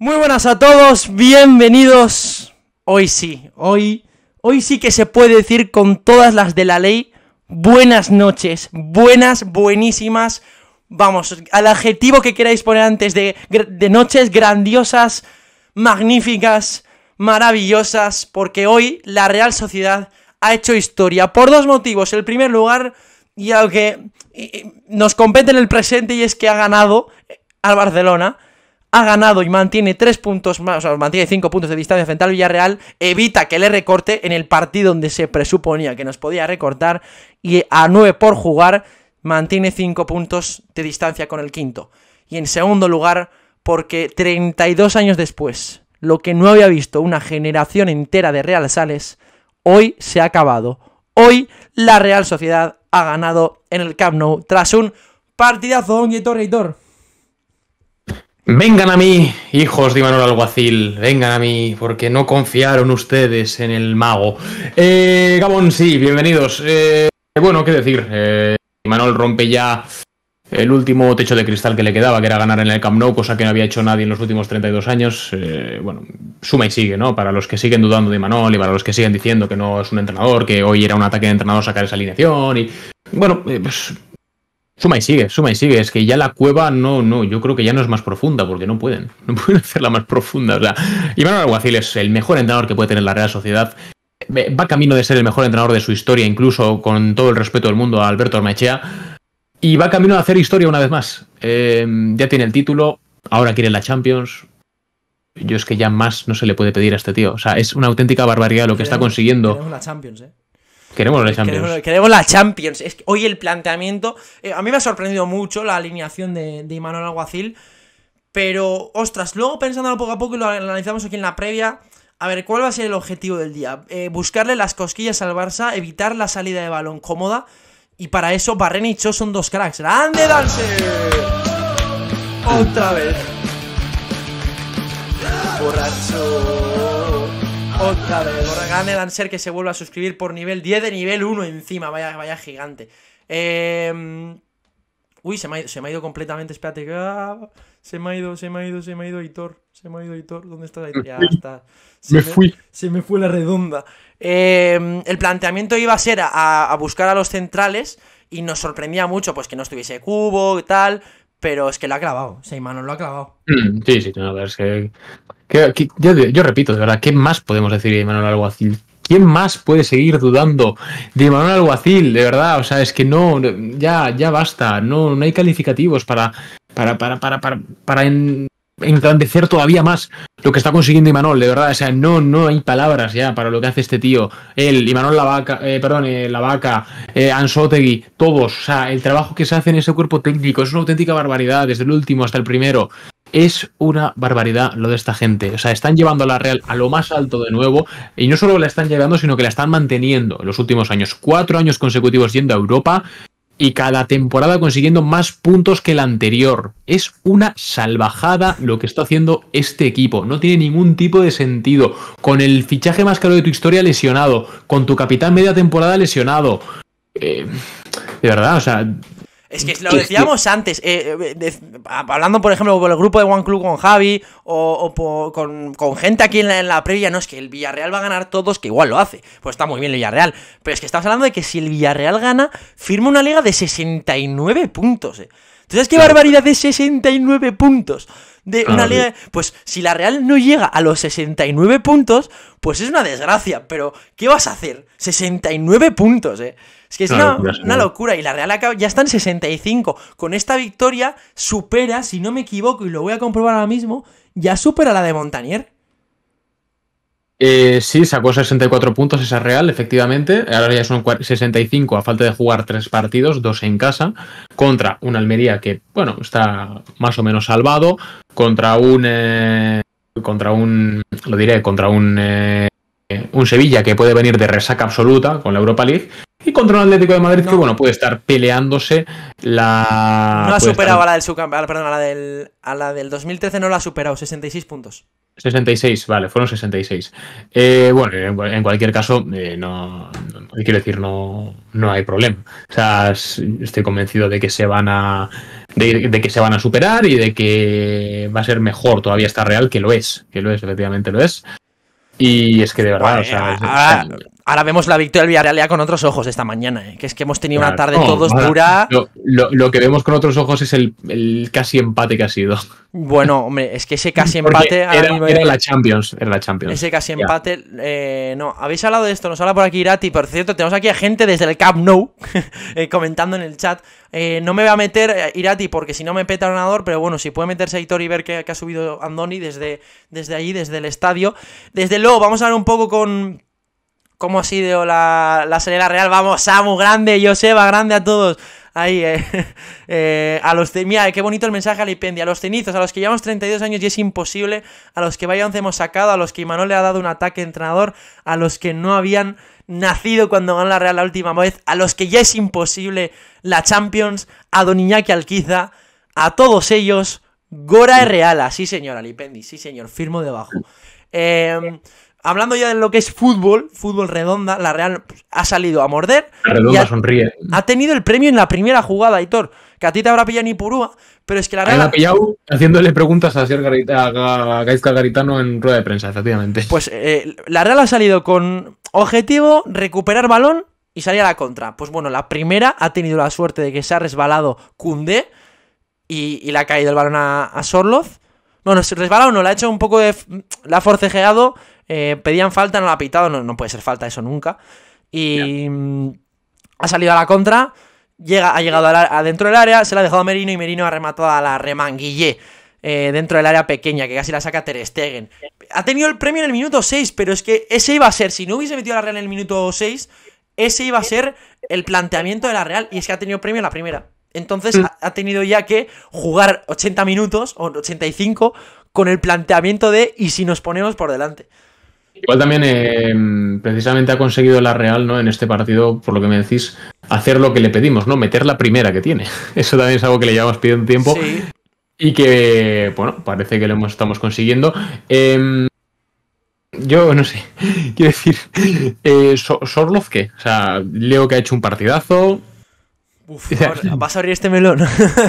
Muy buenas a todos, bienvenidos. Hoy sí, hoy, hoy sí que se puede decir con todas las de la ley, buenas noches, buenas, buenísimas. Vamos, al adjetivo que queráis poner antes de, de noches grandiosas, magníficas, maravillosas, porque hoy la Real Sociedad ha hecho historia por dos motivos. el primer lugar, y que nos compete en el presente y es que ha ganado eh, al Barcelona, ha ganado y mantiene 3 puntos más, o sea, mantiene 5 puntos de distancia frente al Villarreal, evita que le recorte en el partido donde se presuponía que nos podía recortar y a 9 por jugar mantiene 5 puntos de distancia con el quinto. Y en segundo lugar, porque 32 años después, lo que no había visto una generación entera de Real Sales, hoy se ha acabado. Hoy la Real Sociedad ha ganado en el Camp Nou tras un partidazo, y Torreitor. Vengan a mí, hijos de Manuel Alguacil, vengan a mí, porque no confiaron ustedes en el mago. Eh, Gabón, sí, bienvenidos. Eh, bueno, qué decir, eh, Manuel rompe ya el último techo de cristal que le quedaba, que era ganar en el Camp Nou, cosa que no había hecho nadie en los últimos 32 años. Eh, bueno, suma y sigue, ¿no? Para los que siguen dudando de Imanol y para los que siguen diciendo que no es un entrenador, que hoy era un ataque de entrenador sacar esa alineación y... Bueno, eh, pues Suma y sigue, suma y sigue. Es que ya la cueva no, no, yo creo que ya no es más profunda, porque no pueden. No pueden hacerla más profunda. O sea, Iván Alguacil es el mejor entrenador que puede tener la Real Sociedad. Eh, va camino de ser el mejor entrenador de su historia, incluso con todo el respeto del mundo a Alberto Armechea. Y va camino de hacer historia una vez más. Eh, ya tiene el título, ahora quiere la Champions. Yo es que ya más no se le puede pedir a este tío. O sea, es una auténtica barbaridad lo que está consiguiendo. La Champions, ¿eh? Eh, queremos la Champions. Queremos, la Champions. hoy el planteamiento. Eh, a mí me ha sorprendido mucho la alineación de, de Imanol Alguacil. Pero, ostras, luego pensándolo poco a poco y lo analizamos aquí en la previa. A ver, ¿cuál va a ser el objetivo del día? Eh, buscarle las cosquillas al Barça, evitar la salida de balón cómoda. Y para eso, Barrena y Cho son dos cracks. ¡Grande Dance! Otra vez. Borracho. Otra vez. gane que se vuelva a suscribir por nivel 10 de nivel 1 encima. Vaya, vaya gigante. Em, uy, se me, ha ido, completamente. Espérate. Ah, se me ha ido, se me ha ido, se me ha ido Hitor. Se me ha ido Hitor. ¿Dónde estás? Aitor? Ya está. Se me, Se me fue la redonda. Em, el planteamiento iba a ser a, a buscar a los centrales y nos sorprendía mucho pues que no estuviese Cubo y tal, pero es que lo ha clavado. Seymour lo ha clavado. Mm, sí, sí, no, es que, que, yo, repito, de verdad, ¿qué más podemos decir de Manuel Alguacil? ¿Quién más puede seguir dudando de Manuel Alguacil? De verdad, o sea, es que no, ya, ya basta, no, hay calificativos para, para, para, para, para, para en, engrandecer todavía más lo que está consiguiendo Imanol, de verdad. O sea, no, no hay palabras ya para lo que hace este tío. Él, Imanol Lavaca, eh, perdón, eh, Lavaca, eh, Ansotegui, todos. O sea, el trabajo que se hace en ese cuerpo técnico es una auténtica barbaridad, desde el último hasta el primero. Es una barbaridad lo de esta gente. O sea, están llevando a la Real a lo más alto de nuevo. Y no solo la están llevando, sino que la están manteniendo en los últimos años. Cuatro años consecutivos yendo a Europa y cada temporada consiguiendo más puntos que la anterior. Es una salvajada lo que está haciendo este equipo. No tiene ningún tipo de sentido. Con el fichaje más caro de tu historia lesionado, con tu capitán media temporada lesionado. Eh, de verdad, o sea, es que mm, lo decíamos antes, eh, eh, hablando por ejemplo por el grupo de One Club con Javi o, con, gente aquí en la, previa, no es que el Villarreal va a ganar todos, que igual lo hace, pues está muy bien el Villarreal, pero es que estamos hablando de que si el Villarreal gana, firma una liga de 69 puntos. Eh. Entonces, qué barbaridad de 69 puntos de una liga. Pues si la Real no llega a los 69 puntos, pues es una desgracia, pero ¿qué vas a hacer? 69 puntos, eh. Es que es una, locura, Y la Real ya está en 65. Con esta victoria supera, si no me equivoco, y lo voy a comprobar ahora mismo, ya supera la de Montanier. Eh, sí, sacó 64 puntos esa Real, efectivamente. Ahora ya son 65 a falta de jugar tres partidos, dos en casa, contra un Almería que, bueno, está más o menos salvado, contra un, eh, contra un, lo diré, contra un, eh, un Sevilla que puede venir de resaca absoluta con la Europa League y contra un Atlético de Madrid que, bueno, puede estar peleándose la... No ha superado a la del la del, 2013 no la ha superado, 66 puntos. 66, vale, fueron 66. Eh, bueno, en cualquier caso, eh, no, quiero decir, no, no hay problema. O sea, estoy convencido de que se van a de, que se van a superar y de que va a ser mejor todavía está Real que lo es, que lo es, efectivamente lo es. Y es que de verdad, o sea, eh, Ahora vemos la victoria del Villarreal ya con otros ojos esta mañana, ¿eh? que es que hemos tenido una tarde todos dura. Lo, que vemos con otros ojos es el, casi empate que ha sido. Bueno, hombre, es que ese casi empate. era, la Champions, era la Champions. Ese casi empate. Eh, no, habéis hablado de esto, nos habla por aquí Irati. Por cierto, tenemos aquí a gente desde el Camp Nou eh, comentando en el chat. no me voy a meter Irati porque si no me peta el ganador, pero bueno, si puede meterse Hitor y ver que, ha subido Andoni desde, desde ahí, desde el estadio. Desde luego, vamos a hablar un poco con cómo ha sido la, la Real. Vamos, Samu, grande, Joseba, grande a todos. Ahí, eh, eh a los... Mira, qué bonito el mensaje a A los cenizos, a los que llevamos 32 años y es imposible. A los que once hemos sacado. A los que Imanol le ha dado un ataque entrenador. A los que no habían nacido cuando ganó la Real la última vez. A los que ya es imposible la Champions. A Don Iñaki Alquiza. A todos ellos. Gora Real. Sí, señor, Alipendi. Sí, señor. Firmo debajo. Eh... Hablando ya de lo que es fútbol, fútbol redonda, la Real ha salido a morder. La ha, sonríe. Ha tenido el premio en la primera jugada, Hitor. Que a ti te habrá pillado ni purúa, pero es que la Real. Ha pillado haciéndole preguntas a, Garitano en rueda de prensa, efectivamente. Pues eh, la Real ha salido con objetivo recuperar balón y salir a la contra. Pues bueno, la primera ha tenido la suerte de que se ha resbalado Kunde y, le ha caído el balón a, a Sorloz. No, resbalado no, la ha hecho un poco de. La ha forcejeado eh, pedían falta, no la ha pitado, no, puede ser falta eso nunca. Y mm, ha salido a la contra, llega, ha llegado adentro del área, se la ha dejado a Merino y Merino ha rematado a la remanguillé. Eh, dentro del área pequeña, que casi la saca Ter Stegen. Ha tenido el premio en el minuto 6, pero es que ese iba a ser, si no hubiese metido la Real en el minuto 6, ese iba a ser el planteamiento de la Real, y es que ha tenido premio en la primera. Entonces mm. ha, ha tenido ya que jugar 80 minutos o 85 con el planteamiento de ¿y si nos ponemos por delante? Igual también em, precisamente ha conseguido la Real, ¿no? En este partido, por lo que me decís, hacer lo que le pedimos, ¿no? Meter la primera que tiene. Eso también es algo que le llevamos pidiendo tiempo. Y que, bueno, parece que lo estamos consiguiendo. Em, yo no sé, quiero decir, eh, qué? O sea, Leo que ha hecho un partidazo, Uf, ¿Vas a abrir este melón?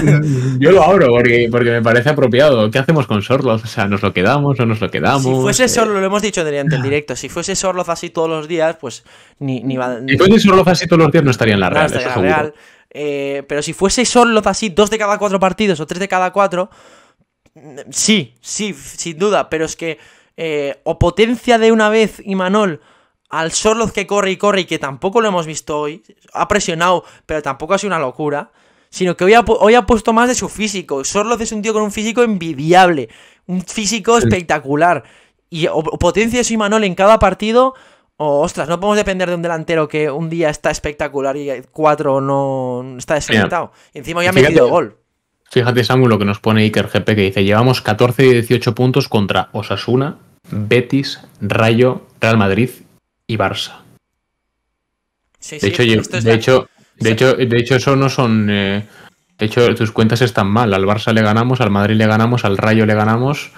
Yo lo abro porque, me parece apropiado. ¿Qué hacemos con Sorloz? O sea, ¿nos lo quedamos o nos lo quedamos? Si fuese eh, Sorloz, lo hemos dicho durante el ah. directo, si fuese Sorloz así todos los días, pues ni, ni va. Si fuese Sorloz así todos los días, no estaría en la Real, eh, pero si fuese Sorloz así dos de cada cuatro partidos o tres de cada cuatro, mm, sí, sí, sin duda. Pero es que eh, o potencia de una vez y Manol al Sorloth que corre y corre y que tampoco lo hemos visto hoy, ha presionado, pero tampoco ha sido una locura, sino que hoy ha, puesto más de su físico. Sorloth es un tío con un físico envidiable, un físico espectacular. Y potencia de potencia su Imanol en cada partido, ostras, no podemos depender de un delantero que un día está espectacular y cuatro no está desorientado. encima ya ha metido gol. Fíjate, ese ángulo que nos pone Iker GP que dice: Llevamos 14 y 18 puntos contra Osasuna, Betis, Rayo, Real Madrid y Barça. de, hecho, de, hecho, de hecho, de hecho, eso no son. Eh, de hecho, tus cuentas están mal. Al Barça le ganamos, al Madrid le ganamos, al Rayo le ganamos.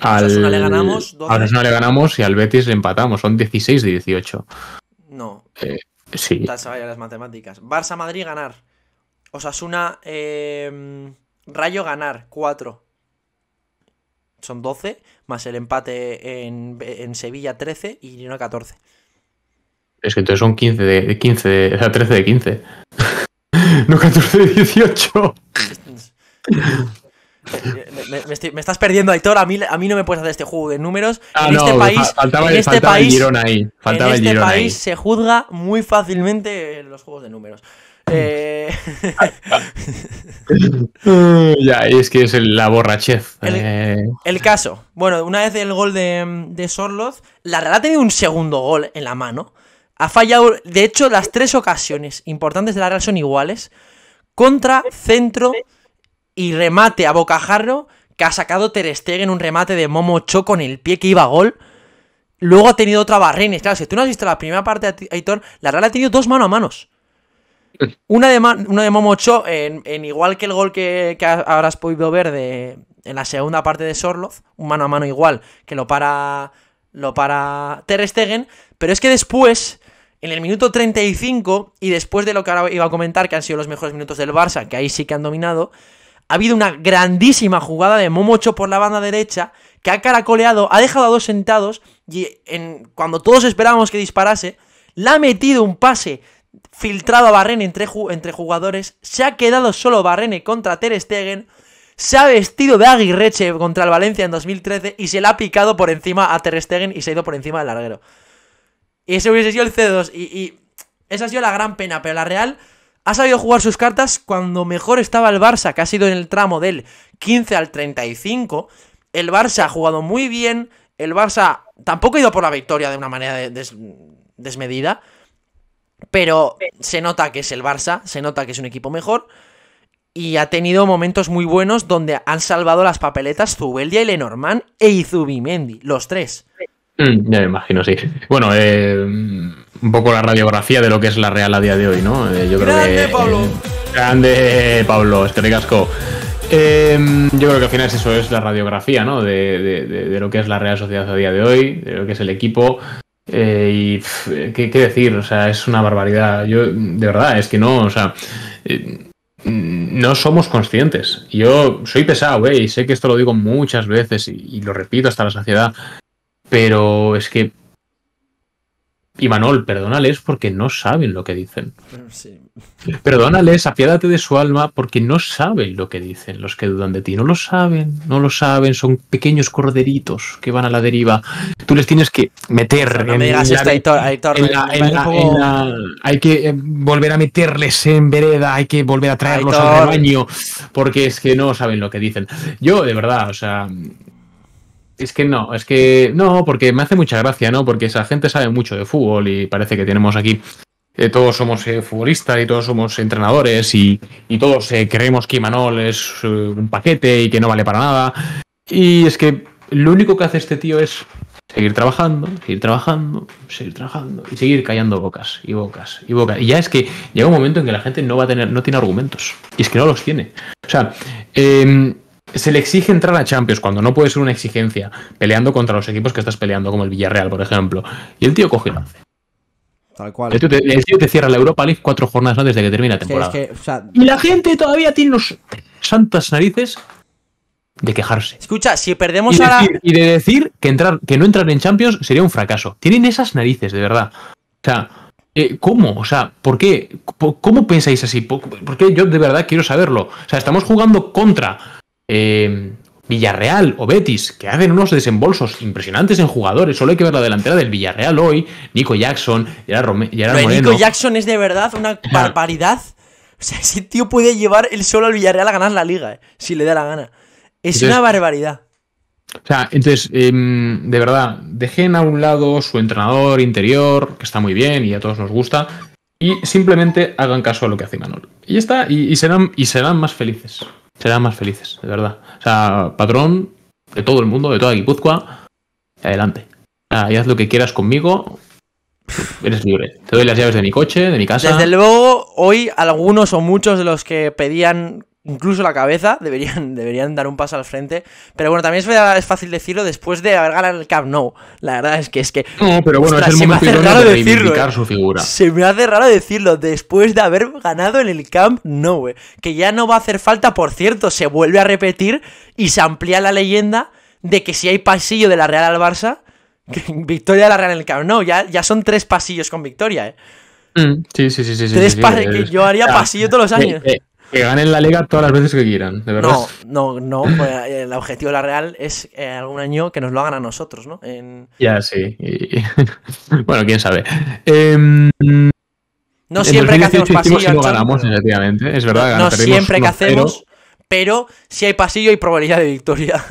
Al Osasuna le ganamos, al le ganamos y al Betis le empatamos. Son 16 de 18. No. Eh, sí. Las, las matemáticas. Barça-Madrid ganar. Osasuna. una... Eh, Rayo ganar. 4. Son 12, más el empate en, Sevilla 13 y Girona 14. Es que entonces son 15 de 15, 13 de 15. no 14 de 18. Me, estás perdiendo, Aitor. A mí, a mí no me puedes hacer este juego de números. Ah, en este país, en este, este ahí. se juzga muy fácilmente los juegos de números. Eh, ya, es que es la borrachef. Eh. El, caso. Bueno, una vez el gol de, de Sorloth, la Real ha tenido un segundo gol en la mano. Ha fallado, de hecho, las tres ocasiones importantes de la Real son iguales. Contra, centro y remate a bocajarro que ha sacado Ter en un remate de Momo Cho con el pie que iba a gol. Luego ha tenido otra Barrenes. Claro, si tú no has visto la primera parte de Aitor, la Real ha tenido dos mano a manos. Una de, una de Momocho, en, igual que el gol que, habrás podido ver de, en la segunda parte de Sorloz, un mano a mano igual, que lo para, lo para Ter Stegen, pero es que después, en el minuto 35, y después de lo que ahora iba a comentar, que han sido los mejores minutos del Barça, que ahí sí que han dominado, ha habido una grandísima jugada de Momocho por la banda derecha, que ha caracoleado, ha dejado a dos sentados, y en, cuando todos esperábamos que disparase, le ha metido un pase filtrado a Barrene entre, jugadores, se ha quedado solo Barrene contra Ter Stegen, se ha vestido de aguirreche contra el Valencia en 2013 y se le ha picado por encima a Ter Stegen y se ha ido por encima del larguero. Y ese hubiese sido el C2 y, esa ha sido la gran pena, pero la Real ha sabido jugar sus cartas cuando mejor estaba el Barça, que ha sido en el tramo del 15 al 35. El Barça ha jugado muy bien, el Barça tampoco ha ido por la victoria de una manera desmedida. Pero se nota que es el Barça, se nota que es un equipo mejor. Y ha tenido momentos muy buenos donde han salvado las papeletas Zubeldia y Lenormand e Izubimendi, los tres. Mm, ya me imagino, sí. Bueno, eh, un poco la radiografía de lo que es la Real a día de hoy, ¿no? Eh, yo grande, creo eh, Pablo. grande, Pablo, es em, yo creo que al final eso es la radiografía, ¿no? de, lo que es la Real Sociedad a día de hoy, de lo que es el equipo, eh, y ¿qué, decir, o sea, es una barbaridad. Yo, de verdad, es que no, o sea, eh, no somos conscientes. Yo soy pesado, eh, y sé que esto lo digo muchas veces y lo repito hasta la saciedad, pero es que y Manol, perdónales porque no saben lo que dicen. Perdónales, apiádate de su alma porque no saben lo que dicen los que dudan de ti. No lo saben, no lo saben, son pequeños corderitos que van a la deriva. Tú les tienes que meter. en Hay que eh, volver a meterles en vereda, hay que volver a traerlos al rebaño porque es que no saben lo que dicen. Yo, de verdad, o sea es que no, es que no, porque me hace mucha gracia, ¿no? Porque esa gente sabe mucho de fútbol y parece que tenemos aquí. Eh, todos somos eh, futbolistas y todos somos entrenadores y, todos eh, creemos que Imanol es un paquete y que no vale para nada. Y es que lo único que hace este tío es seguir trabajando, seguir trabajando, seguir trabajando y seguir callando bocas y bocas y bocas. Y ya es que llega un momento en que la gente no va a tener, no tiene argumentos. Y es que no los tiene. O sea, em, se le exige entrar a Champions cuando no puede ser una exigencia, peleando contra los equipos que estás peleando, como el Villarreal, por ejemplo. Y el tío coge Tal cual. El tío, te, cierra la Europa League cuatro jornadas antes de que termine la temporada. Y la gente todavía tiene los santas narices de quejarse. Escucha, si perdemos y Y de decir que, entrar, que no entrar en Champions sería un fracaso. Tienen esas narices, de verdad. O sea, eh, ¿Cómo? O sea, ¿por qué? ¿Cómo pensáis así? Porque yo de verdad quiero saberlo. O sea, estamos jugando contra Em, Villarreal o Betis, que hacen unos desembolsos impresionantes en jugadores. Solo hay que ver la delantera del Villarreal hoy. Nico Jackson, Nico Jackson es de verdad una barbaridad. O sea, ese tío puede llevar el solo al Villarreal a ganar la liga, eh, si le da la gana. Es una barbaridad. O sea, entonces, em, de verdad, dejen a un lado su entrenador interior, que está muy bien y a todos nos gusta, y simplemente hagan caso a lo que hace Manuel Y está, serán, y serán más felices serán más felices, de verdad. O sea, patrón de todo el mundo, de toda Guipúzcoa, adelante. y haz lo que quieras conmigo, eres libre. Te doy las llaves de mi coche, de mi casa. Desde luego, hoy algunos o muchos de los que pedían incluso la cabeza, deberían, deberían dar un paso al frente. Pero bueno, también es, fácil decirlo después de haber ganado el Camp No. La verdad es que es que. No, pero bueno, es el ¿eh? su figura. Se me hace raro decirlo después de haber ganado en el Camp No, ¿eh? que ya no va a hacer falta, por cierto, se vuelve a repetir y se amplía la leyenda de que si hay pasillo de la Real al Barça, victoria de la Real en el Camp Nou. Ya, ya son tres pasillos con victoria, eh. Mm, sí, sí, sí, sí. sí, yo haría pasillo todos los eh, años. Que ganen la liga todas las veces que quieran, de verdad. No, no, no. Pues, eh, el objetivo de la Real es eh, algún año que nos lo hagan a nosotros, ¿no? Ya, sí. bueno, quién sabe. Em, no siempre que hacemos pasillo. no ganamos, Es verdad. No siempre que hacemos, pero si hay pasillo hay probabilidad de victoria.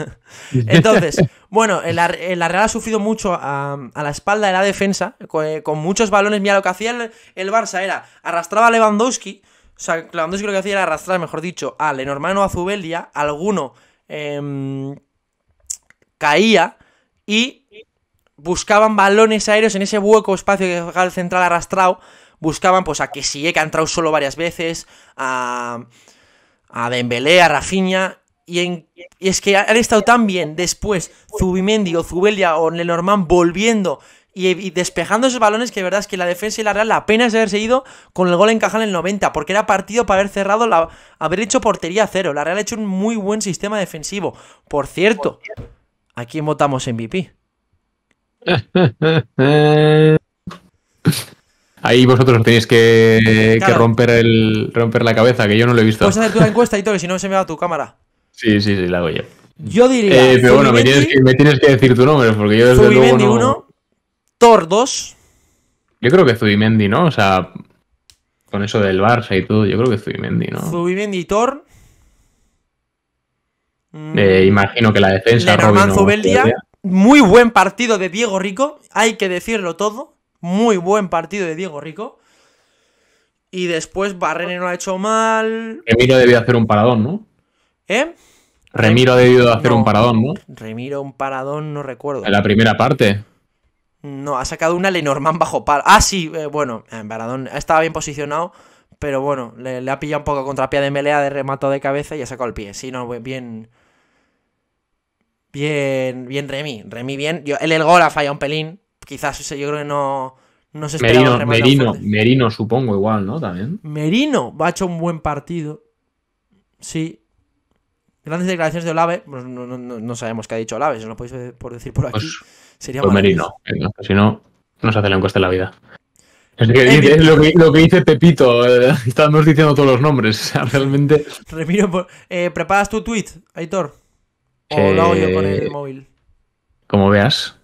Entonces, bueno, la, Real ha sufrido mucho a, la espalda de la defensa, con, muchos balones. Mira, lo que hacía el, el Barça era arrastraba a Lewandowski o sea, que lo que hacía era arrastrar, mejor dicho, a o a Zubeldia, alguno em, caía y buscaban balones aéreos en ese hueco espacio que dejaba el central arrastrado. Buscaban pues a Kessie, que ha entrado solo varias veces, a, a Dembélé, a Rafinha. Y, es que han estado tan bien después Zubimendi o Zubelia o Lenormand volviendo y, despejando esos balones que de verdad es que la defensa y la Real la pena es haber seguido con el gol encajado en el 90, porque era partido para haber cerrado, haber hecho portería cero. La Real ha hecho un muy buen sistema defensivo. Por cierto, ¿a quién votamos MVP? Ahí vosotros tenéis que, romper el romper la cabeza, que yo no lo he visto. Puedes hacer tu encuesta y todo, que si no se me va tu cámara. Sí, sí, sí, la hago yo. Yo diría. Eh, pero bueno, me tienes, que, decir tu nombre, porque yo desde luego. No... Yo creo que Zubimendi, ¿no? O sea, con eso del Barça y todo, yo creo que Zubimendi, ¿no? Zubimendi y Thor. Eh, mm. imagino que la defensa. Muy buen partido de Diego Rico. Hay que decirlo todo. Muy buen partido de Diego Rico. Y después Barrene no ha hecho mal. Remiro debió hacer un paradón, ¿no? ¿Eh? Remiro ha debido hacer un paradón, ¿no? Remiro un paradón, no recuerdo. En la primera parte. No, ha sacado una Lenormand bajo palo. Ah, sí, eh, bueno, Baradón eh, estaba bien posicionado, pero bueno, le, ha pillado un poco contra pie de melea, de remato de cabeza y ha sacado el pie. Sí, no, bien. Bien, bien Remy. Remy bien. él el gol ha fallado un pelín. Quizás, yo creo que no. No se Merino, Merino, Merino, supongo, igual, ¿no? También. Merino ha hecho un buen partido. Sí. Grandes declaraciones de Olave. Pues no, sabemos qué ha dicho Olave, eso no podéis eh, por decir por aquí. Pues Sería pues Si no, no se hace la encuesta en la vida. lo, que, dice Pepito. Eh, estamos diciendo todos los nombres, realmente. Pues, eh, ¿preparas tu tweet, Aitor? ¿O lo con el eh, móvil? Como veas.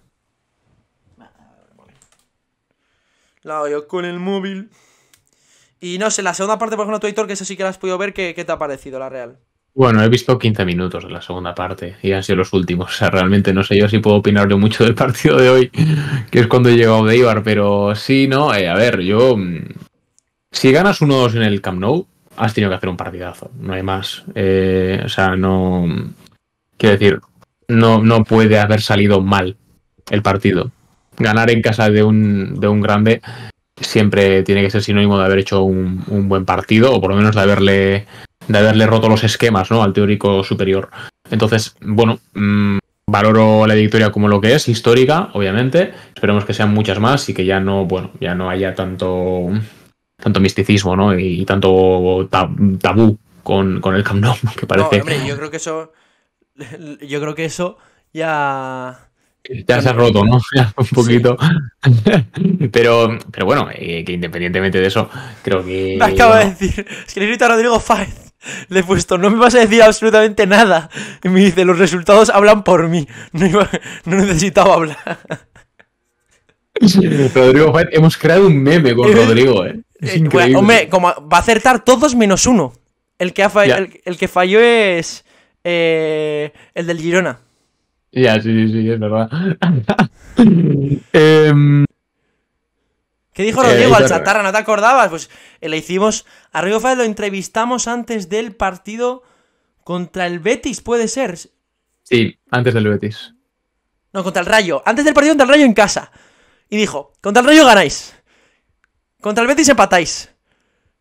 Lo hago con el móvil. Y no sé, la segunda parte, por ejemplo, tu Aitor, que eso sí que la has podido ver, qué te ha parecido la real? Bueno, he visto 15 minutos de la segunda parte y han sido los últimos. O sea, realmente no sé yo si puedo opinar yo mucho del partido de hoy, que es cuando he llegado pero sí, no, eh, a ver, yo. Mm, si ganas 1-2 en el Camp Nou, has tenido que hacer un partidazo, no hay más. Eh, o sea, no. Quiero decir, no, no puede haber salido mal el partido. Ganar en casa de un, de un grande siempre tiene que ser sinónimo de haber hecho un buen partido, o por lo menos de haberle de haberle roto los esquemas ¿no? al teórico superior. Entonces, bueno, mm, valoro la victoria como lo que es, histórica, obviamente. Esperemos que sean muchas más y que ya no, bueno, ya no haya tanto, tanto misticismo ¿no? y, tanto tabú con, el Camp que parece... yo creo que eso... Yo creo que eso ya... Ya se ha roto, ¿no? un poquito. pero, pero bueno, eh, que independientemente de eso, creo que. acabo de decir. Es que a Rodrigo Faez le he puesto, no me vas a decir absolutamente nada. Y me dice, los resultados hablan por mí. No, necesitaba hablar. Rodrigo hemos creado un meme con Rodrigo, ¿eh? eh, eh increíble. hombre, como va a acertar todos menos uno. El que, ha el, que falló es eh, el del Girona. Ya, sí, sí, sí, es verdad. eh, ¿Qué dijo eh, Rodrigo al chatarra? ¿No te acordabas? Pues eh, le hicimos. A Rodrigo Fáez lo entrevistamos antes del partido contra el Betis, puede ser. Sí, antes del Betis. No, contra el Rayo. Antes del partido contra el Rayo en casa. Y dijo: Contra el Rayo ganáis. Contra el Betis empatáis.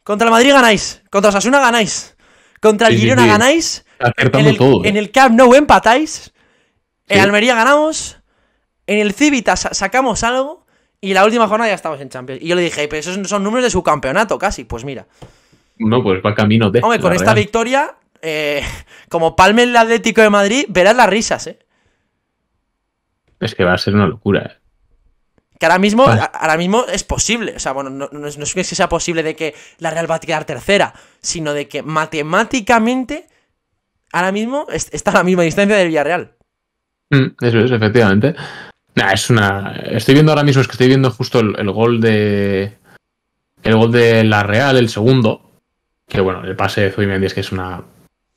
Contra el Madrid ganáis. Contra Osasuna ganáis. Contra el Girona ganáis. Acertando en el, todo. En el Camp Nou empatáis. En Almería ganamos. En el Civitas sacamos algo. Y la última jornada ya estamos en Champions. Y yo le dije, pero esos son números de su campeonato casi. Pues mira. No, pues va camino de. Hombre, con esta victoria, eh, como palme el Atlético de Madrid, verás las risas, ¿eh? Es que va a ser una locura, ¿eh? Que ahora mismo, ahora mismo es posible. O sea, bueno, no, es, que sea posible de que la Real va a quedar tercera, sino de que matemáticamente, ahora mismo está a la misma distancia del Villarreal. Mm, eso es, efectivamente. Nah, es una. Estoy viendo ahora mismo, es que estoy viendo justo el, gol de. El gol de La Real, el segundo. Que bueno, el pase de Zoe es que es una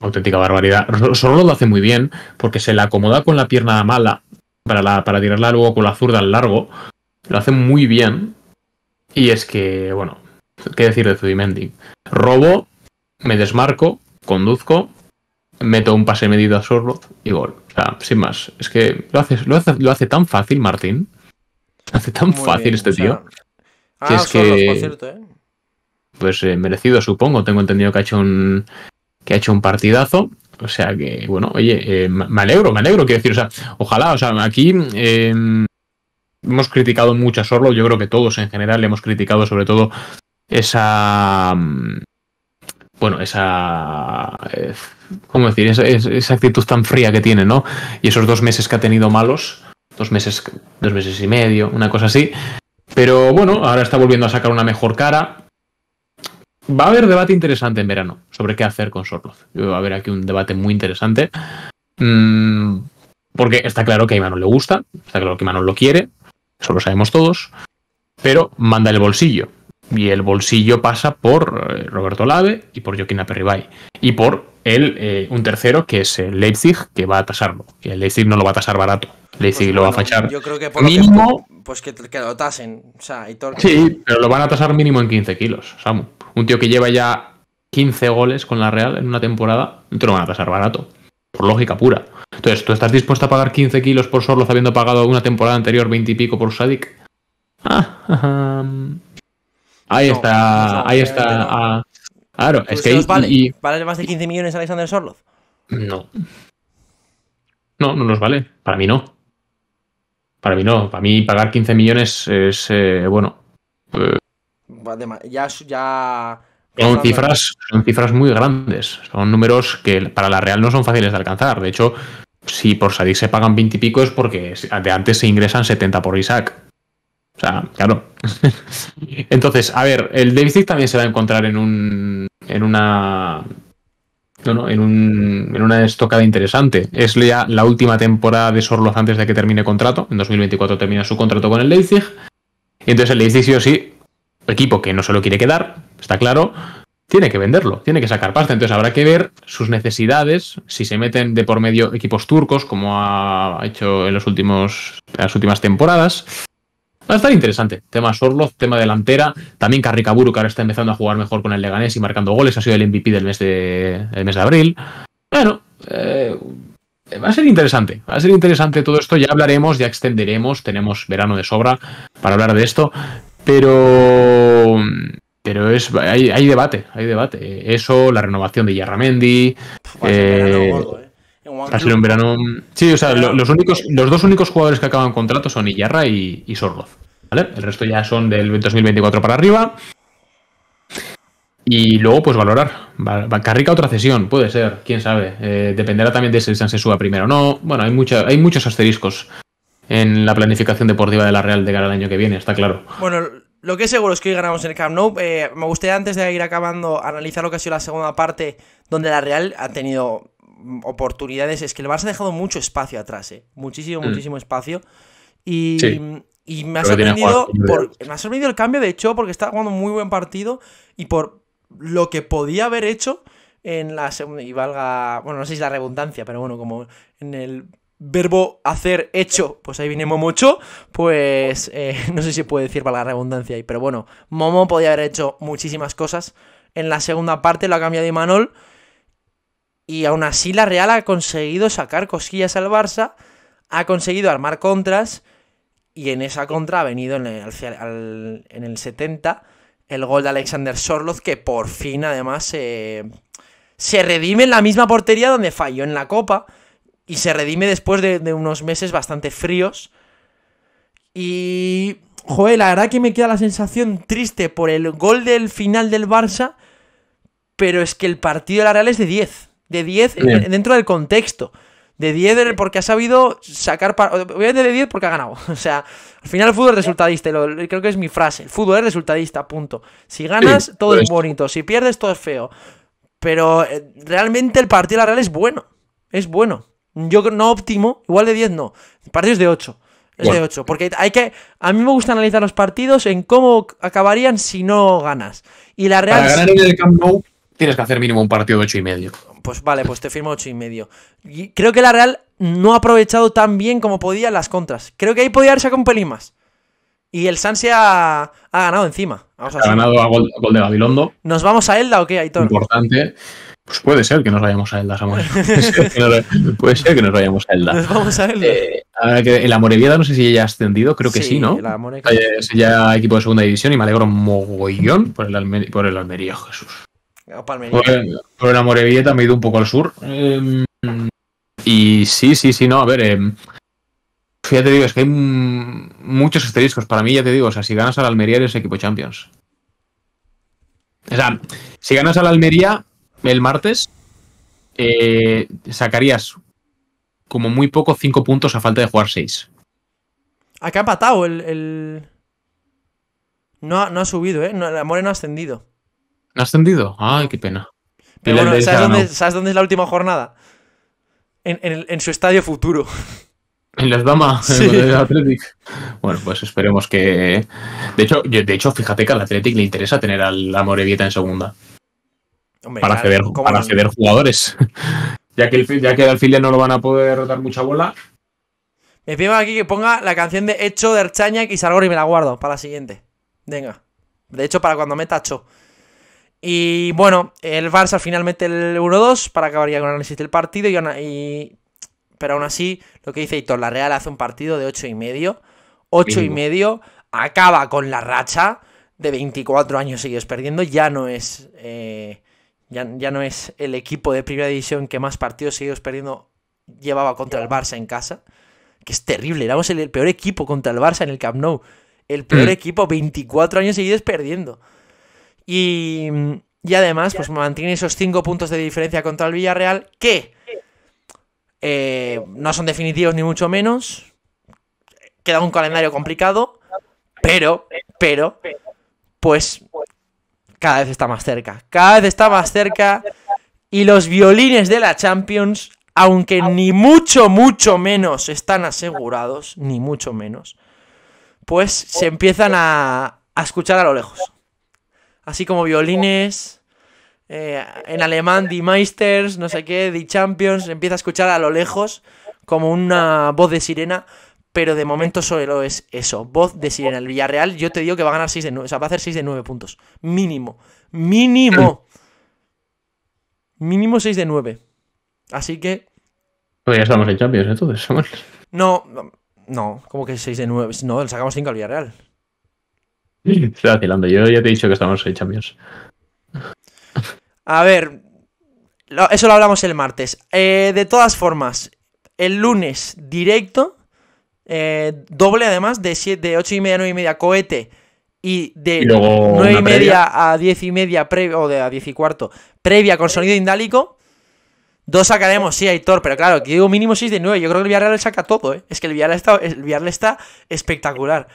auténtica barbaridad. Solo lo hace muy bien, porque se la acomoda con la pierna mala para, la, para tirarla luego con la zurda al largo. Lo hace muy bien. Y es que, bueno, ¿qué decir de Zubimendi? Robo, me desmarco, conduzco, meto un pase medido a Sorlo y gol. O sea, sin más. Es que lo hace, lo hace, tan fácil, Martín. Lo hace tan fácil este tío. Ah, es ¿eh? Pues eh, merecido, supongo. Tengo entendido que ha hecho un, que ha hecho un partidazo. O sea que, bueno, oye, eh, me alegro, me alegro. Quiero decir, o sea, ojalá, o sea, aquí em, hemos criticado mucho a Sorlo. Yo creo que todos en general le hemos criticado, sobre todo, esa. Mm, bueno, esa. Eh, ¿cómo decir? Esa, actitud tan fría que tiene, ¿no? Y esos dos meses que ha tenido malos, dos meses, dos meses y medio, una cosa así. Pero bueno, ahora está volviendo a sacar una mejor cara. Va a haber debate interesante en verano sobre qué hacer con Sorloz. Va a haber aquí un debate muy interesante. Mm, porque está claro que a Imanol le gusta, está claro que Imanol lo quiere, eso lo sabemos todos. Pero manda el bolsillo. Y el bolsillo pasa por eh, Roberto Lave y por Joaquín Aperribay. Y por él, eh, un tercero que es el Leipzig, que va a tasarlo. Y el Leipzig no lo va a tasar barato. Leipzig pues lo va a fachar. Yo creo que por mínimo. pues que, lo tasen. Sí, pero lo van a tasar mínimo en 15 kilos, Samu. Un tío que lleva ya 15 goles con la Real en una temporada, te lo van a tasar barato. Por lógica pura. Entonces, ¿tú estás dispuesto a pagar 15 kilos por Sorloz habiendo pagado una temporada anterior 20 y pico por Sadik? Ah, ahí está, ahí está. Claro, es que. vale? más de 15 millones a Alexander Sorloth? No. No, no nos vale. Para mí no. Para mí no. Para mí pagar 15 millones es, eh, bueno. Eh, ya. Son cifras, son cifras muy grandes. Son números que para la Real no son fáciles de alcanzar. De hecho, si por salir se pagan 20 y pico es porque de antes se ingresan 70 por Isaac. O sea, claro. Entonces, a ver, el Leipzig también se va a encontrar en un. en una. No, en, un, en una estocada interesante. Es ya la última temporada de Sorloz antes de que termine contrato. En 2024 termina su contrato con el Leipzig. Y entonces el Leipzig sí o sí, equipo que no se lo quiere quedar, está claro, tiene que venderlo, tiene que sacar pasta. Entonces habrá que ver sus necesidades, si se meten de por medio equipos turcos, como ha hecho en los últimos, en las últimas temporadas. Va a estar interesante. Tema Sorloz, tema delantera. También Carricaburu, que ahora está empezando a jugar mejor con el Leganés y marcando goles. Ha sido el MVP del mes de, mes de abril. Bueno, eh, va a ser interesante. Va a ser interesante todo esto. Ya hablaremos, ya extenderemos. Tenemos verano de sobra para hablar de esto. Pero. Pero es, hay, debate, hay debate. Eso, la renovación de Yarramendi. eh, eh ha sido un verano. Sí, o sea, los, únicos, los dos únicos jugadores que acaban contrato son Iyarra y, y ¿Vale? El resto ya son del 2024 para arriba. Y luego, pues valorar. Carrica otra cesión, puede ser, quién sabe. Eh, dependerá también de si se suba primero o no. Bueno, hay, hay muchos asteriscos en la planificación deportiva de la Real de cara al año que viene, está claro. Bueno, lo que es seguro es que hoy ganamos en el Camp Nou. Eh, me gustaría antes de ir acabando analizar lo que ha sido la segunda parte, donde la Real ha tenido Mm, oportunidades. Es que el Barça ha dejado mucho espacio atrás, ¿eh? Muchísimo, mm. muchísimo espacio. Y, me, ha sorprendido me sorprendido el cambio, de hecho, porque está jugando muy buen partido y por lo que podía haber hecho en la segunda, y valga, bueno, no sé si la redundancia, pero bueno, como en el verbo hacer hecho, pues ahí viene Momocho, pues eh, no sé si puede decir valga la redundancia ahí, pero bueno, Momo podía haber hecho muchísimas cosas. En la segunda parte lo ha cambiado Imanol y aún así la Real ha conseguido sacar cosquillas al Barça, ha conseguido armar contras y en esa contra ha venido en el, 70 el gol de Alexander Sorloz que por fin además se redime en la misma portería donde falló en la Copa y se redime después de, de unos meses bastante fríos. Y joder, la verdad que me queda la sensación triste por el gol del final del Barça, pero es que el partido de la Real es de 10 de 10 dentro del contexto. De 10 porque ha sabido sacar. a Obviamente de 10 porque ha ganado. O sea, al final el fútbol es resultadista. creo que es mi frase. El fútbol es resultadista, punto. Si ganas, todo es bonito. Si pierdes, todo es feo. Pero eh, realmente el partido de la Real es bueno. Es bueno. Yo no óptimo, igual de 10 no. El partido es de 8. Es de 8. Porque hay que. A mí me gusta analizar los partidos en cómo acabarían si no ganas. Y la Real. Para ganar en el Camp tienes que hacer mínimo un partido de 8 y medio pues vale, pues te firmo ocho y medio. creo que la Real no ha aprovechado tan bien como podía las contras. Creo que ahí podía haber sacado un más. Y el Sanse ha, ha ganado encima. ha ganado a gol, de Babilondo ¿Nos vamos a Elda o qué, Aitor? Importante. Pues puede ser que nos vayamos a Elda, Samuel. puede, ser que nos, vayamos a Elda. Nos vamos a Elda. Eh, no sé si ya ha ascendido, creo que sí, ¿no? El eh, ya equipo de segunda división y me alegro mogollón por el, por el Almería, Jesús. Por el pues, pues la me he ido un poco al sur. Em, y sí, sí, sí, no, a ver. Em, ya te digo, es que hay muchos asteriscos. Para mí, ya te digo, o sea, si ganas al Almería eres equipo Champions. O sea, si ganas al Almería el martes, eh, sacarías como muy poco 5 puntos a falta de jugar 6. Acá ha patado el, No, ha, subido, ¿eh? No, el Amore no ha ascendido. ¿No has ascendido? Ay, qué pena. Pero bueno, ¿sabes, dónde, es la última jornada? En, su estadio futuro. En las damas, sí. Athletic. Bueno, pues esperemos que. De hecho, de hecho, fíjate que al Athletic le interesa tener al Morevieta en segunda. para ceder, para jugadores. ya que, el, ya que al no lo van a poder rotar mucha bola. Me pido aquí que ponga la canción de Hecho de Archaña y Salgor y me la guardo para la siguiente. Venga. De hecho, para cuando meta Cho. Y bueno, el Barça finalmente el 1-2 para acabar ya con el análisis del partido. Y, pero aún así, lo que dice Hitor, la Real hace un partido de 8 y medio. 8 y medio, acaba con la racha de 24 años seguidos perdiendo. Ya no es. Eh, ya, no es el equipo de primera división que más partidos seguidos perdiendo llevaba contra el Barça en casa. Que es terrible. Éramos el, el peor equipo contra el Barça en el Camp Nou. El peor mm. equipo, 24 años seguidos perdiendo. Y, y además, pues mantiene esos cinco puntos de diferencia contra el Villarreal que eh, no son definitivos ni mucho menos. Queda un calendario complicado, pero, pero, pues cada vez está más cerca. Cada vez está más cerca. Y los violines de la Champions, aunque ni mucho, mucho menos están asegurados, ni mucho menos, pues se empiezan a escuchar a lo lejos así como violines. Eh, en alemán, Die Meisters, no sé qué, Die Champions. Empieza a escuchar a lo lejos como una voz de sirena, pero de momento solo es eso, voz de sirena. El Villarreal, yo te digo que va a ganar 6 de 9, o sea, va a hacer 6 de 9 puntos. Mínimo, mínimo. Mínimo 6 de 9. Así que... Pues ya estamos en Champions entonces, No, no, como que 6 de 9. No, le sacamos 5 al Villarreal. Estoy vacilando. Yo ya te he dicho que estamos en Champions. A ver, eso lo hablamos el martes. Eh, de todas formas, el lunes directo, eh, doble además, de, de 8 y media a 9 y media cohete y de 9 y media a 10 y media, previa, o de a 10 y cuarto, previa con sonido indálico. Dos sacaremos, sí, Aitor, pero claro, digo mínimo 6 de 9. Yo creo que el Villarreal le saca todo, ¿eh? Es que el Villarreal está, el Villarreal está espectacular.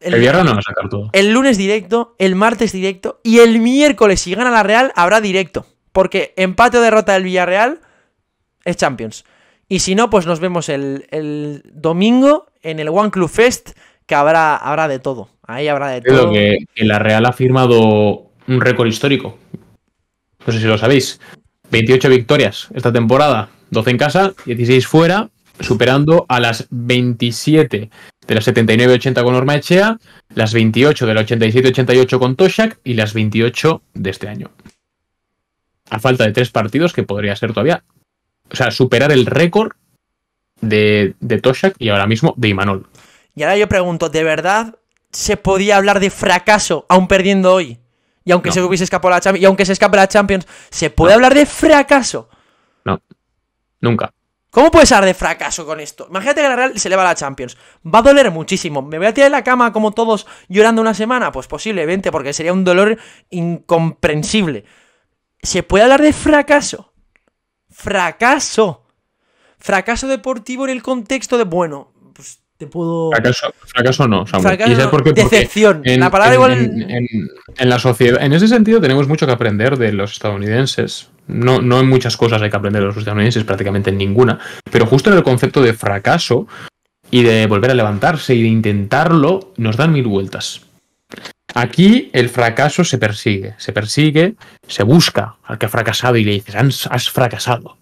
El, viernes no va a sacar todo. El lunes directo, el martes directo y el miércoles, si gana la Real, habrá directo. Porque empate o derrota del Villarreal es Champions. Y si no, pues nos vemos el, domingo en el One Club Fest, que habrá, habrá de todo. Ahí habrá de todo. Que, que la Real ha firmado un récord histórico. No sé si lo sabéis. 28 victorias esta temporada, 12 en casa, 16 fuera, superando a las 27 de las 79-80 con Norma Echea, las 28 del 87-88 con Toshak y las 28 de este año. A falta de tres partidos que podría ser todavía, o sea, superar el récord de, Toshak y ahora mismo de Imanol. Y ahora yo pregunto, ¿de verdad se podía hablar de fracaso aún perdiendo hoy? Y aunque se hubiese escapado la Champions, y aunque se escape la Champions, ¿se puede hablar de fracaso? No, nunca. ¿Cómo puedes hablar de fracaso con esto? Imagínate que la Real se le va a la Champions. Va a doler muchísimo. ¿Me voy a tirar de la cama como todos llorando una semana? Pues posiblemente, porque sería un dolor incomprensible. ¿Se puede hablar de fracaso? Fracaso. Fracaso deportivo en el contexto de, bueno, pues te puedo... Fracaso, no, Decepción. la palabra igual... en la sociedad... En ese sentido tenemos mucho que aprender de los estadounidenses, no, hay muchas cosas hay que aprender de los estadounidenses, prácticamente ninguna. Pero justo en el concepto de fracaso y de volver a levantarse y de intentarlo, nos dan mil vueltas. Aquí el fracaso se persigue, se persigue, se busca al que ha fracasado y le dices, has fracasado,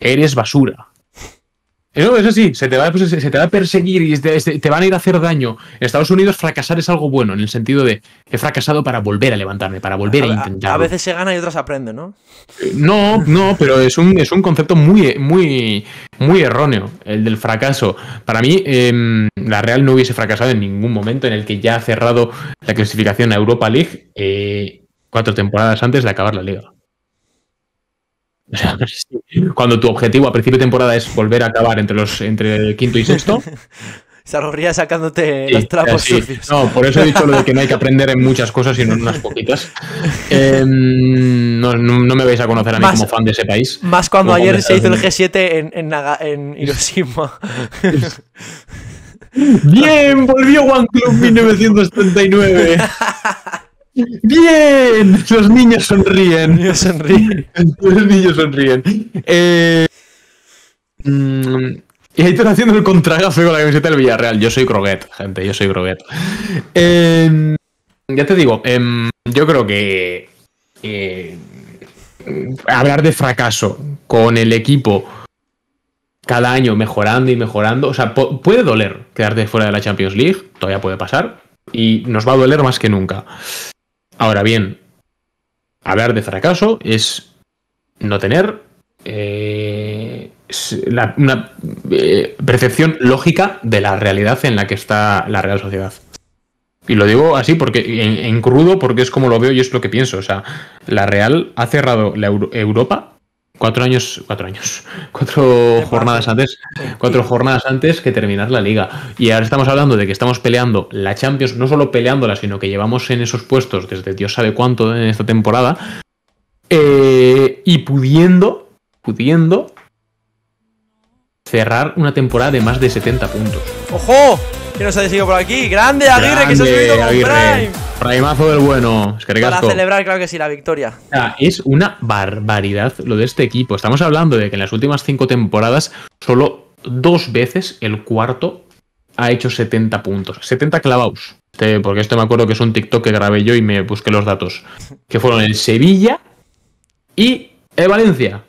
eres basura, eso, eso sí, se te, va, pues, se te va a perseguir y te, este, van a ir a hacer daño. En Estados Unidos fracasar es algo bueno, en el sentido de he fracasado para volver a levantarme, para volver a, intentar. A veces se gana y otras aprende, ¿no? No, no, pero es un, es un concepto muy, muy, muy erróneo, el del fracaso. Para mí, em, la Real no hubiese fracasado en ningún momento en el que ya ha cerrado la clasificación a Europa League eh, cuatro temporadas antes de acabar la liga. Cuando tu objetivo a principio de temporada es volver a acabar entre los entre el quinto y sexto. se Sarroría sacándote los trapos No, por eso he dicho lo de que no hay que aprender en muchas cosas, sino en unas poquitas. Em, no, me vais a conocer a mí como fan de ese país. Más cuando ayer se hizo el G7 en, en, Hiroshima. Bien, volvió One Club 1939. ¡Bien! Los niños sonríen. Los niños sonríen. Los niños sonríen. Eh, mm, y ahí están haciendo el contragafe con la camiseta del Villarreal. Yo soy Croguet, gente, yo soy Croguet. Em, ya te digo, em, yo creo que eh, hablar de fracaso con el equipo cada año mejorando y mejorando, o sea, puede doler quedarte fuera de la Champions League, todavía puede pasar, y nos va a doler más que nunca. Ahora bien, hablar de fracaso es no tener eh, una eh, percepción lógica de la realidad en la que está la real sociedad. Y lo digo así porque en, crudo, porque es como lo veo y es lo que pienso. O sea, la Real ha cerrado la Europa cuatro años, cuatro años, cuatro jornadas antes, cuatro jornadas antes que terminar la liga. Y ahora estamos hablando de que estamos peleando la Champions, no solo peleándola, sino que llevamos en esos puestos desde Dios sabe cuánto en esta temporada. Eh, y pudiendo, pudiendo cerrar una temporada de más de 70 puntos. ¡Ojo! que nos ha seguido por aquí. Grande Aguirre que se ha subido con Prime. del bueno. Es que Para celebrar, claro que sí, la victoria. es una barbaridad lo de este equipo. Estamos hablando de que en las últimas cinco temporadas solo dos veces el cuarto ha hecho 70 puntos. 70 clavados. Este, porque esto me acuerdo que es un TikTok que grabé yo y me busqué los datos. Que fueron el Sevilla y el Valencia.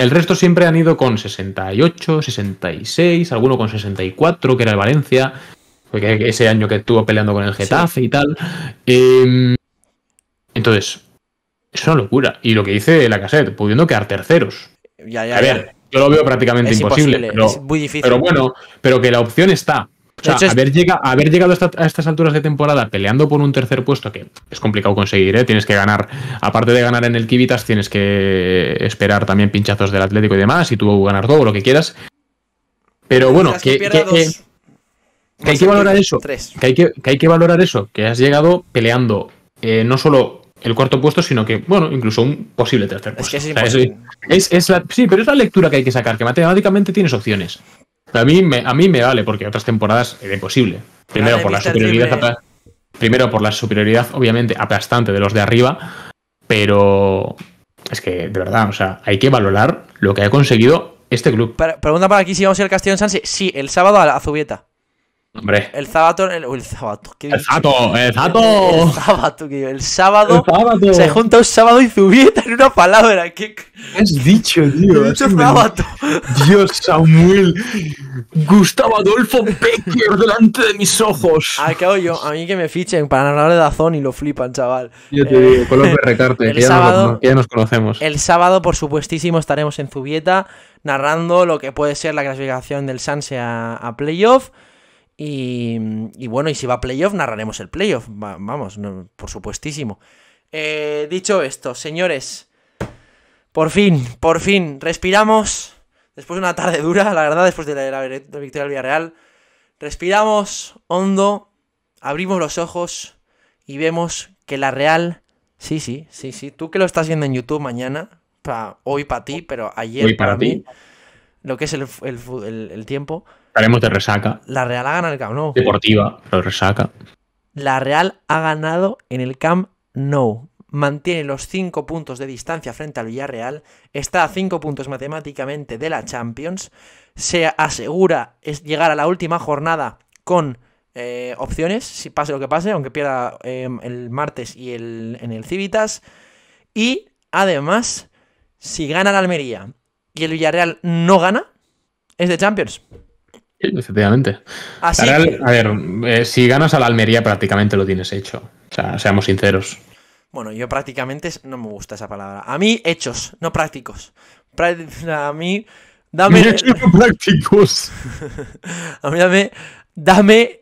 El resto siempre han ido con 68, 66, alguno con 64, que era el Valencia, porque ese año que estuvo peleando con el Getafe y tal. Em, entonces, es una locura. Y lo que dice la cassette, pudiendo quedar terceros. Ya, ya, a ver, yo lo veo prácticamente imposible. es muy difícil. Pero bueno, pero que la opción está. O sea, haber, llegado, a estas alturas de temporada peleando por un tercer puesto, que es complicado conseguir, ¿eh? tienes que ganar, aparte de ganar en el Kivitas, tienes que esperar también pinchazos del Atlético y demás, y tú ganar todo lo que quieras. Pero bueno, eh, que, hay que valorar eso. Que hay que, valorar eso, que has llegado peleando eh, no solo el cuarto puesto, sino que, bueno, incluso un posible tercer puesto. sí, pero es la lectura que hay que sacar, que matemáticamente tienes opciones. A mí, me, a mí me vale, porque otras temporadas era imposible. Primero por la superioridad. Primero por la superioridad, obviamente, aplastante de los de arriba. Pero es que, de verdad, o sea, hay que valorar lo que ha conseguido este club. Pregunta para aquí si vamos a ir al Castellón Sanse. Sí, el sábado a la Zubieta. Hombre. El sábado. El, sábado. el sábado. El sábado. El, Se junta un sábado y Zubieta en una palabra. ¿Qué, has dicho, tío? Dios, Samuel. Gustavo Adolfo Becker delante de mis ojos. Ah, a mí que me fichen para narrar de Dazón y lo flipan, chaval. Yo te digo, coloque Recarte, que, ya nos, conocemos. El sábado, por supuestísimo, estaremos en Zubieta narrando lo que puede ser la clasificación del Sanse a, a playoff. Y, bueno, y si va a playoff, narraremos el playoff. vamos, por supuestísimo. Eh, dicho esto, señores, por fin, por fin, respiramos. Después de una tarde dura, la verdad, después de la, victoria del Villarreal. Respiramos hondo, abrimos los ojos y vemos que la Real... Sí, sí, sí, sí. Tú que lo estás viendo en YouTube mañana, hoy para ti, pero ayer para, mí, lo que es el, el tiempo Estaremos de resaca. La Real ha ganado el Camp Nou. Deportiva, pero resaca. La Real ha ganado en el Camp Nou. Mantiene los 5 puntos de distancia frente al Villarreal. Está a 5 puntos matemáticamente de la Champions. Se asegura llegar a la última jornada con eh, opciones, si pase lo que pase, aunque pierda eh, el martes y el, en el Civitas. Y además, si gana la Almería y el Villarreal no gana, es de Champions. Efectivamente. Ah, a ver, eh, si ganas a la Almería prácticamente lo tienes hecho. O sea, seamos sinceros. Bueno, yo prácticamente no me gusta esa palabra. A mí, hechos, no prácticos. A mí, dame. No prácticos. a mí, dame. Dame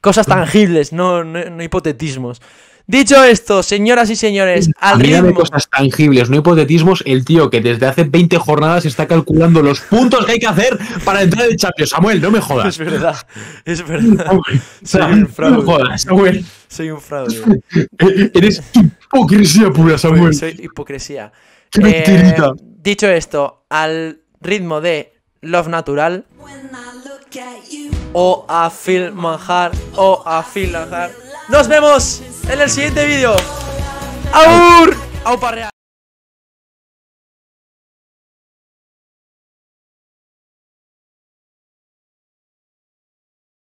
cosas tangibles, no, no hipotetismos. Dicho esto, señoras y señores, al ritmo... de cosas tangibles, no hipotetismos, el tío que desde hace 20 jornadas está calculando los puntos que hay que hacer para entrar en el Champions. Samuel, no me jodas. Es verdad, es verdad. Soy un fraude. No me jodas, Samuel. Soy un fraude. Eres hipocresía pura, Samuel. Soy hipocresía. Eh, dicho esto, al ritmo de Love Natural o a Phil Manjar o a Phil Manjar nos vemos en el siguiente vídeo. ¡Aur! ¡Aupa